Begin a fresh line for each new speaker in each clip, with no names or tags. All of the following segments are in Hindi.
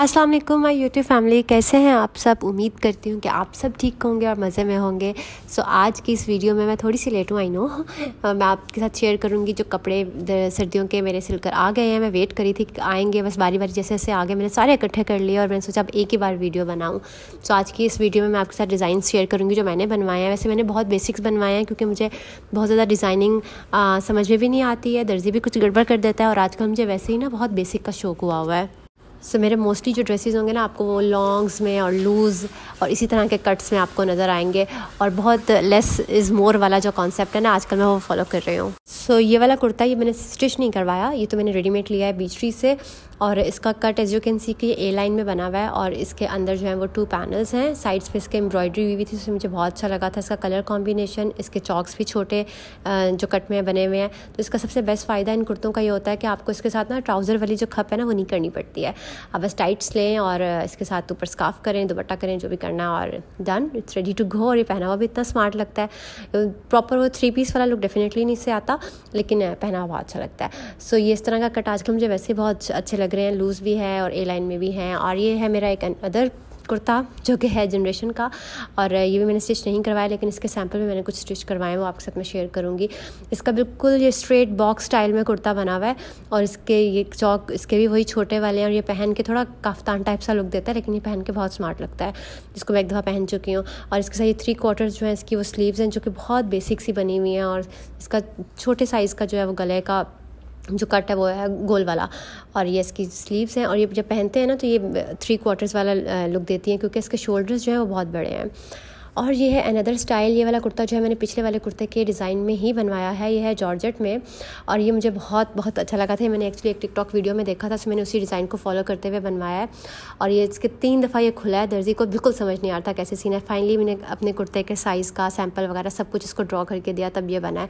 अस्सलाम वालेकुम माय यूट्यूब फैमिली कैसे हैं आप सब उम्मीद करती हूँ कि आप सब ठीक होंगे और मज़े में होंगे सो so, आज की इस वीडियो में मैं थोड़ी सी लेट हूँ आई नो मैं आपके साथ शेयर करूँगी जो कपड़े सर्दियों के मेरे सिलकर आ गए हैं मैं वेट करी थी आएंगे बस बारी बारी जैसे जैसे आ गए मैंने सारे इकट्ठे कर लिए और मैंने सोचा अब एक ही बार वीडियो बनाऊँ सो so, आज की इस वीडियो में मैं आपके साथ डिज़ाइन शेयर करूँगी जो मैंने बनवाए हैं वैसे मैंने बहुत बेसिक्स बनवाए हैं क्योंकि मुझे बहुत ज़्यादा डिज़ाइनिंग समझ में भी नहीं आती है दर्जी भी कुछ गड़बड़ कर देता है और आजकल मुझे वैसे ही ना बहुत बेसिक का शौक हुआ हुआ है सो मेरे मोस्टली जो ड्रेसेस होंगे ना आपको वो लॉन्ग्स में और लूज़ और इसी तरह के कट्स में आपको नज़र आएंगे और बहुत लेस इज़ मोर वाला जो कॉन्सेप्ट है ना आजकल मैं वो फॉलो कर रही हूँ सो so, ये वाला कुर्ता ये मैंने स्टिच नहीं करवाया ये तो मैंने रेडीमेड लिया है बीचरी से और इसका cut as you can see कि ए लाइन में बना हुआ है और इसके अंदर जो है वो टू पैनल्स हैं साइड्स पे इसके एम्ब्रॉयडरी हुई हुई थी उसमें मुझे बहुत अच्छा लगा था इसका कलर कॉम्बिनेशन इसके चॉक्स भी छोटे जो कट में बने हुए हैं तो इसका सबसे बेस्ट फ़ायदा इन कुर्तों का ये होता है कि आपको इसके साथ ना ट्राउज़र वाली जो खप है ना वो नहीं करनी पड़ती है आप बस टाइट्स लें और इसके साथ ऊपर स्काफ करें दुपट्टा करें जो भी करना और done it's ready to go और ये पहनावा भी इतना स्मार्ट लगता है प्रॉपर वो थ्री पीस वाला लुक डेफिनेटली नहीं से आता लेकिन पहनावा अच्छा लगता है सो so, ये इस तरह का कट आजकल मुझे वैसे बहुत अच्छे लगे लग रहे हैं लूज़ भी है और ए लाइन में भी हैं और ये है मेरा एक अदर कुर्ता जो कि है जनरेशन का और ये भी मैंने स्टिच नहीं करवाया लेकिन इसके सैम्पल में मैंने कुछ स्टिच करवाए वो आपके साथ मैं शेयर करूँगी इसका बिल्कुल ये स्ट्रेट बॉक्स स्टाइल में कुर्ता बना हुआ है और इसके ये चौक इसके भी वही छोटे वाले हैं और ये पहन के थोड़ा काफ्तान टाइप सा लुक देता है लेकिन ये पहन के बहुत स्मार्ट लगता है जिसको मैं एक दफ़ा पहन चुकी हूँ और इसके साथ ये थ्री क्वार्टर जो हैं इसकी वो स्लीव्स हैं जो कि बहुत बेसिक सी बनी हुई हैं और इसका छोटे साइज़ का जो है वो गले का जो कट है वो है गोल वाला और ये इसकी स्लीव्स हैं और ये जब पहनते हैं ना तो ये थ्री क्वार्टर्स वाला लुक देती हैं क्योंकि इसके शोल्डर्स जो हैं वो बहुत बड़े हैं और ये है अनदर स्टाइल ये वाला कुर्ता जो है मैंने पिछले वाले कुर्ते के डिज़ाइन में ही बनवाया है ये है जॉर्जेट में और ये मुझे बहुत बहुत अच्छा लगा था मैंने एक्चुअली एक टिकटॉक वीडियो में देखा था तो मैंने उसी डिज़ाइन को फॉलो करते हुए बनवाया है और ये इसके तीन दफ़ा ये खुला है दर्जी को बिल्कुल समझ नहीं आ रहा था कैसे सीन है फाइनली मैंने अपने कुर्ते के साइज़ का सैम्पल वगैरह सब कुछ इसको ड्रॉ करके दिया तब ये बना है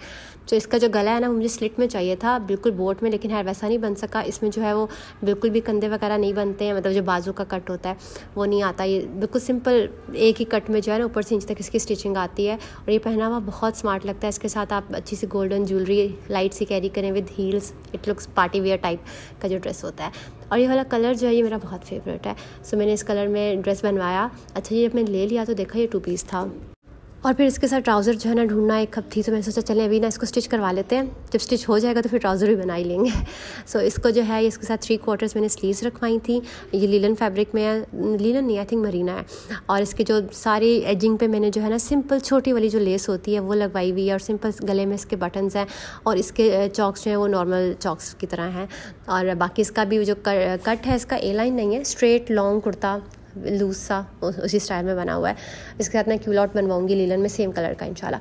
तो इसका जो गला है ना मुझे स्लिट में चाहिए था बिल्कुल बोट में लेकिन है वैसा नहीं बन सका इसमें जो है वो बिल्कुल भी कंधे वगैरह नहीं बनते हैं मतलब जो बाजू का कट होता है वो नहीं आता ये बिल्कुल सिंपल एक ही कट में जो है ना ऊपर से इंच तक इसकी स्टिचिंग आती है और ये पहनावा बहुत स्मार्ट लगता है इसके साथ आप अच्छी सी गोल्डन ज्वेलरी लाइट सी कैरी करें with heels it looks party wear type का जो ड्रेस होता है और ये वाला कलर जो है ये मेरा बहुत फेवरेट है सो मैंने इस कलर में ड्रेस बनवाया अच्छा ये जब मैंने ले लिया तो देखा ये टू पीस था और फिर इसके साथ ट्राउज़र जो है ना ढूंढना एक कप थी तो मैंने सोचा चलें अभी ना इसको स्टिच करवा लेते हैं जब स्टिच हो जाएगा तो फिर ट्राउज़र भी बना ही लेंगे सो so, इसको जो है इसके साथ थ्री क्वार्टर्स मैंने स्लीव्स रखवाई थी ये लीलन फैब्रिक में है लीलन नहीं आई थिंक मरीना है और इसके जो सारी एजिंग पे मैंने जो है ना सिंपल छोटी वाली जो लेस होती है वो लगवाई हुई है और सिंपल गले में इसके बटन्स हैं और इसके चॉक्स जो हैं वो नॉर्मल चॉक्स की तरह हैं और बाकी इसका भी जो कट है इसका ए लाइन नहीं है स्ट्रेट लॉन्ग कुर्ता लूज सा उसी स्टाइल में बना हुआ है इसके साथ मैं क्यूलॉट बनवाऊंगी लीलन में सेम कलर का इंशाल्लाह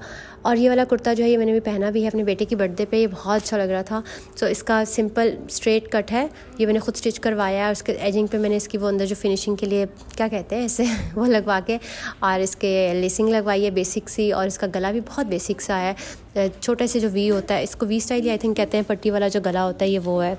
और ये वाला कुर्ता जो है ये मैंने भी पहना भी है अपने बेटे की बर्थडे पे ये बहुत अच्छा लग रहा था सो इसका सिंपल स्ट्रेट कट है ये मैंने खुद स्टिच करवाया है उसके एजिंग पे मैंने इसकी वो अंदर जो फिनिशिंग के लिए क्या कहते हैं ऐसे वो लगवा के और इसके लेसिंग लगवाई है बेसिक सी और इसका गला भी बहुत बेसिक सा है छोटे से जो वी होता है इसको वी स्टाइल आई थिंक कहते हैं पट्टी वाला जो गला होता है ये वो है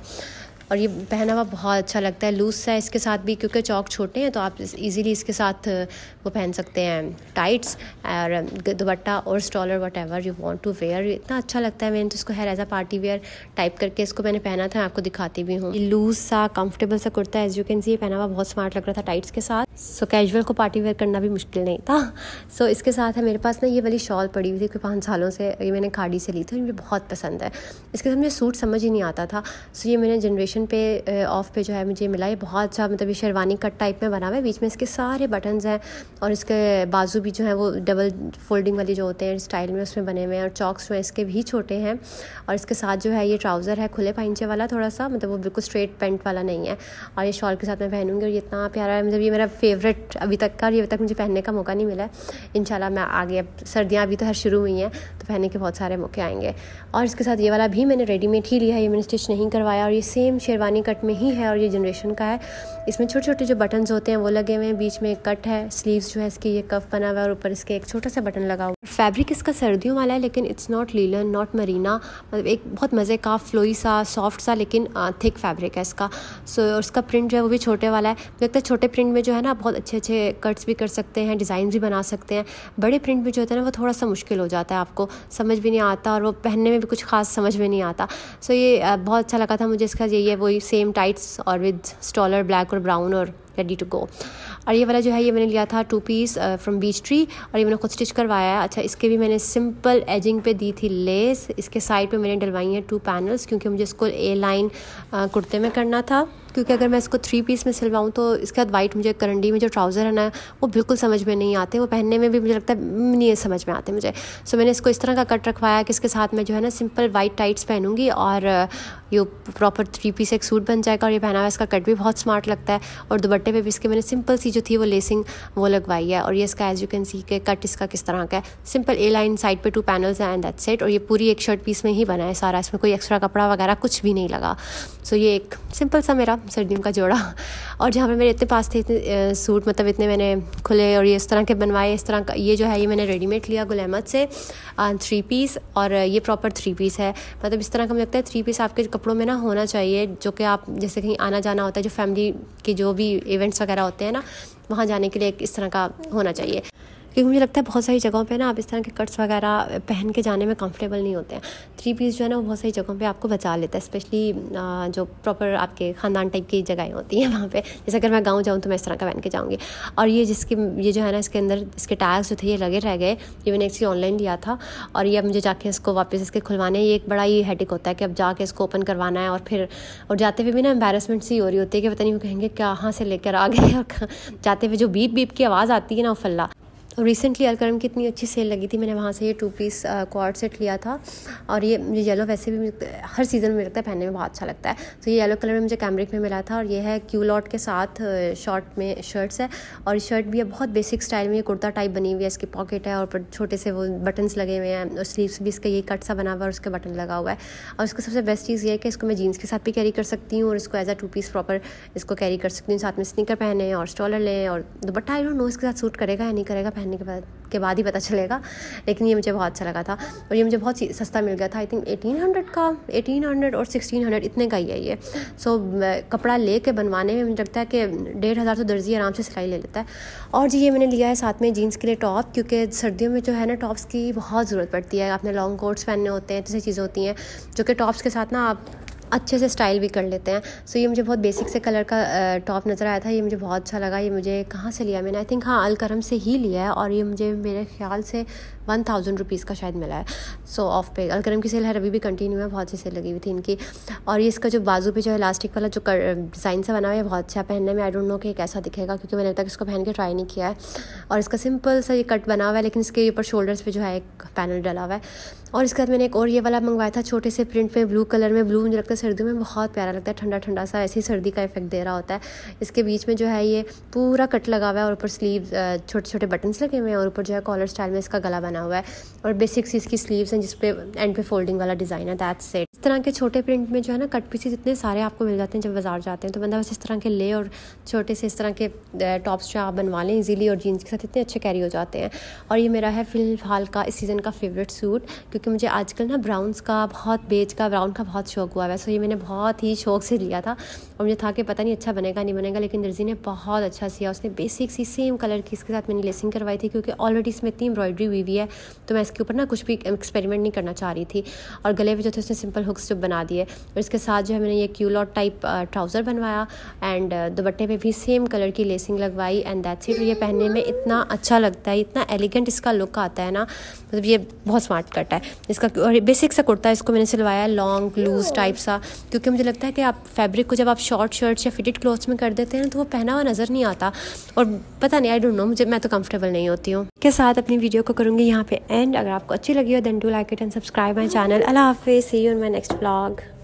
और ये पहनावा बहुत अच्छा लगता है लूज सा इसके साथ भी क्योंकि चौक छोटे हैं तो आप इजीली इसके साथ वो पहन सकते हैं टाइट्स और दुपट्टा और स्टॉलर whatever you want to wear इतना अच्छा लगता है मैंने तो इसको here as a party wear type करके इसको मैंने पहना था आपको दिखाती भी हूँ लूज सा कम्फर्टेबल सा kurta as you can see ये पहना हुआ बहुत स्मार्ट लग रहा था टाइट्स के साथ सो so, कैजुअल को पार्टी वेयर करना भी मुश्किल नहीं था सो so, इसके साथ है मेरे पास ना ये वाली शॉल पड़ी हुई थी क्योंकि पाँच सालों से ये मैंने खाड़ी से ली थी मुझे बहुत पसंद है इसके साथ मुझे सूट समझ ही नहीं आता था सो so, ये मैंने जनरेशन ऑप्शन पे ऑफ uh, पे जो है मुझे मिला है बहुत अच्छा मतलब ये शेरवानी कट टाइप में बना हुआ है बीच में इसके सारे बटन्स हैं और इसके बाजू भी जो है वो डबल फोल्डिंग वाले जो होते हैं स्टाइल में उसमें बने हुए हैं और चॉक्स जो हैं इसके भी छोटे हैं और इसके साथ जो है ये ट्राउज़र है खुले पाइंचे वाला थोड़ा सा मतलब वो बिल्कुल स्ट्रेट पेंट वाला नहीं है और ये शॉल के साथ मैं पहनूँगी और ये इतना प्यारा है मतलब ये मेरा फेवरेट अभी तक का और ये अभी तक मुझे पहनने का मौका नहीं मिला है इन मैं आगे अब सर्दियाँ अभी तो हर शुरू हुई हैं तो पहनने के बहुत सारे मौके आएंगे और इसके साथ ये वाला भी मैंने रेडीमेड ही लिया है ये मैंने स्टिच नहीं करवाया और ये सेम शेरवानी कट में ही है और ये जनरेशन का है इसमें छोटे छोटे जो बटन्स होते हैं वो लगे हुए हैं बीच में एक कट है स्लीव्स जो है इसकी ये कफ बना हुआ है और ऊपर इसके एक छोटा सा बटन लगा हुआ है फैब्रिक इसका सर्दियों वाला है लेकिन it's not linen not marina मतलब एक बहुत मज़े का फ्लोई सा सॉफ्ट सा लेकिन थिक फैब्रिक है इसका सो और उसका प्रिंट जो है वो भी छोटे वाला है लगता है छोटे प्रिंट में जो है ना बहुत अच्छे अच्छे कट्स भी कर सकते हैं डिज़ाइन भी बना सकते हैं बड़े प्रिंट में जो होता है ना वो थोड़ा सा मुश्किल हो जाता है आपको समझ भी नहीं आता और वो पहनने में भी कुछ खास समझ में नहीं आता सो so, ये बहुत अच्छा लगा था मुझे इसका ये वही सेम टाइट्स और विद स्टॉलर ब्लैक और ब्राउन और रेडी टू गो और ये वाला जो है ये मैंने लिया था two piece from Beech Tree और ये मैंने खुद स्टिच करवाया है अच्छा इसके भी मैंने सिंपल एजिंग पे दी थी लेस इसके साइड पे मैंने डलवाई हैं टू पैनल्स क्योंकि मुझे इसको ए लाइन uh, कुर्ते में करना था क्योंकि अगर मैं इसको थ्री पीस में सिलवाऊँ तो इसके बाद वाइट मुझे करंडी में जो ट्राउज़र है ना वो बिल्कुल समझ में नहीं आते वो पहनने में भी मुझे लगता है हम्म, नहीं समझ में आते मुझे सो मैंने इसको इस तरह का कट रखवाया कि इसके साथ मैं जो है ना सिंपल वाइट टाइट्स पहनूँगी और ये प्रॉपर थ्री पीस एक सूट बन जाएगा और ये पहना हुआ इसका कट भी बहुत स्मार्ट लगता है और दुपट्टे पे भी इसके मैंने सिंपल सी जो थी वो लेसिंग वो लगवाई है और ये इसका एज यू कैन सी के कट इसका किस तरह का है सिंपल ए लाइन साइड पे टू पैनल्स हैं एंड दैट सेट और ये पूरी एक शर्ट पीस में ही बना है सारा इसमें कोई एक्स्ट्रा कपड़ा वगैरह कुछ भी नहीं लगा सो ये एक सिंपल सा मेरा सर्दियों का जोड़ा और जहाँ पर मेरे इतने पास थे इतने सूट मतलब इतने मैंने खुले और ये इस तरह के बनवाए इस तरह का ये जो है ये मैंने रेडीमेड लिया गुल से थ्री पीस और ये प्रॉपर थ्री पीस है मतलब इस तरह का मुझे लगता है थ्री पीस आपके कपड़ों में ना होना चाहिए जो कि आप जैसे कहीं आना जाना होता है जो फैमिली के जो भी इवेंट्स वगैरह होते हैं ना वहाँ जाने के लिए एक इस तरह का होना चाहिए क्योंकि मुझे लगता है बहुत सारी जगहों पे ना आप इस तरह के कट्स वगैरह पहन के जाने में कंफर्टेबल नहीं होते हैं थ्री पीस जो है ना वो बहुत सारी जगहों पे आपको बचा लेता है स्पेशली जो प्रॉपर आपके ख़ानदान टाइप की जगहें होती हैं वहाँ पे जैसे अगर मैं गाँव जाऊँ तो मैं इस तरह का पहन के जाऊँगी और ये जिसके ये जो है ना इसके अंदर इसके टायर्स जो थे ये लगे रह गए ये मैंने एक ऑनलाइन लिया था और ये अब मुझे जाके इसको वापस इसके खुलवाने ये एक बड़ा ही हेडिक होता है कि अब जाके इसको ओपन करवाना है और फिर और जाते हुए भी ना एम्बेरसमेंट सी हो रही होती है कि पता नहीं वो कहेंगे कहाँ से लेकर आ गए और जाते हुए जो बीप बीप की आवाज़ आती है ना वो फल्ला तो रिसेंटली अलकरम की इतनी अच्छी सेल लगी थी मैंने वहाँ से ये टू पीस क्वार सेट लिया था और ये मुझे येलो वैसे भी हर सीज़न में लगता है पहनने में बहुत अच्छा लगता है तो ये येलो कलर में मुझे कैमरिक में मिला था और ये है क्यू लॉट के साथ शॉर्ट uh, में शर्ट्स है और शर्ट भी है बहुत बेसिक स्टाइल में ये कुर्ता टाइप बनी हुई है इसकी पॉकेट है और छोटे से वो बटन्स लगे हुए हैं और स्लीवस भी इसका ये कट सा बना हुआ है और उसका बटन लगा हुआ है और इसका सबसे बेस्ट चीज़ ये है कि इसको मैं जीन्स के साथ भी कैरी कर सकती हूँ और इसको as a two piece proper इसको कैरी कर सकती हूँ साथ में स्निकर पहने और स्टॉलर लें और दोपट्टा आई डोंट नो इसके साथ सूट करेगा या नहीं करेगा पहनने के बाद के बाद ही पता चलेगा लेकिन ये मुझे बहुत अच्छा लगा था और ये मुझे बहुत सस्ता मिल गया था आई थिंक एटीन हंड्रेड का एटीन हंड्रेड और सिक्सटीन हंड्रेड इतने का ही है ये सो so, कपड़ा ले के बनवाने में मुझे लगता है कि डेढ़ हज़ार तो दर्जी आराम से सिलाई ले लेता है और जी ये मैंने लिया है साथ में जीन्स के लिए टॉप क्योंकि सर्दियों में जो है ना टॉप्स की बहुत ज़रूरत पड़ती है आपने लॉन्ग कोट्स पहनने होते हैं ऐसी चीज़ें होती हैं जो कि टॉप्स के साथ ना आप अच्छे से स्टाइल भी कर लेते हैं सो so, ये मुझे बहुत बेसिक से कलर का टॉप नज़र आया था ये मुझे बहुत अच्छा लगा ये मुझे कहाँ से लिया मैंने आई थिंक हाँ अलकरम से ही लिया है और ये मुझे मेरे ख्याल से वन थाउजेंड रुपीज़ का शायद मिला है सो ऑफ पे अलकरम की सेल है अभी भी कंटिन्यू है बहुत सी सेल लगी हुई थी इनकी और ये इसका जो बाजू पे जो इलास्टिक वाला जो डिज़ाइन से बना हुआ है बहुत अच्छा पहनने में आई डोंट नो कि कैसा दिखेगा क्योंकि मैंने अब तक इसको पहन के ट्राई नहीं किया है और इसका सिंपल सा ये कट बना हुआ है लेकिन इसके ऊपर शोल्डर्स पर जो है एक पैनल डला हुआ है और इसके बाद मैंने एक और ये वाला मंगवाया था छोटे से प्रिंट में ब्लू कलर में ब्लू मुझे लगता है सर्दियों में बहुत प्यारा लगता है ठंडा ठंडा सा ऐसे ही सर्दी का इफेक्ट दे रहा होता है इसके बीच में जो है ये पूरा कट लगा हुआ है और ऊपर स्लीव छोटे छोटे बटन्स लगे हुए हैं और ऊपर जो है कॉलर स्टाइल में इसका गला बना बना हुआ है और बेसिक सी इसकी स्लीव्स हैं जिसपे एंड पे फोल्डिंग वाला डिज़ाइन है दैट सेट इस तरह के छोटे प्रिंट में जो है ना कट पीसीज इतने सारे आपको मिल जाते हैं जब बाजार जाते हैं तो बंदा बस इस तरह के ले और छोटे से इस तरह के टॉप्स जो आप बनवा लें इजीली और जीन्स के साथ इतने अच्छे कैरी हो जाते हैं और ये मेरा है फिलहाल का इस सीज़न का फेवरेट सूट क्योंकि मुझे आजकल ना ब्राउन्स का बहुत बेज का ब्राउन का बहुत शौक हुआ है सो ये मैंने बहुत ही शौक से लिया था और मुझे था कि पता नहीं अच्छा बनेगा नहीं बनेगा लेकिन दर्जी ने बहुत अच्छा सिया उसने बेसिक सी सेम कलर की इसके साथ मैंने लेसिंग करवाई थी क्योंकि ऑलरेडी इसमें इतनी एम्ब्रॉयडरी हुई हुई है है तो मैं इसके ऊपर ना कुछ भी एक्सपेरिमेंट नहीं करना चाह रही थी और गले में जो थे उसने सिंपल हुक्स जो बना दिए और इसके साथ जो है मैंने ये क्यूलॉट टाइप ट्राउज़र बनवाया एंड दुपट्टे पे भी सेम कलर की लेसिंग लगवाई एंड दैट्स इट ये पहनने में इतना अच्छा लगता है इतना एलिगेंट इसका लुक आता है ना मतलब ये बहुत स्मार्ट कट है इसका और बेसिक सा कुर्ता इसको मैंने सिलवाया लॉन्ग लूज टाइप सा क्योंकि मुझे लगता है कि आप फैब्रिक को जब आप शॉर्ट शर्ट्स या फिटेड क्लोथ्स में कर देते हैं तो वो पहना हुआ नज़र नहीं आता और पता नहीं आई डोंट नो मुझे मैं तो कंफर्टेबल नहीं होती हूँ के साथ अपनी वीडियो को करूँगी यहाँ पे एंड अगर आपको अच्छी लगी हो then do like it and subscribe my channel अल्लाह हाफिज़ see you in my next blog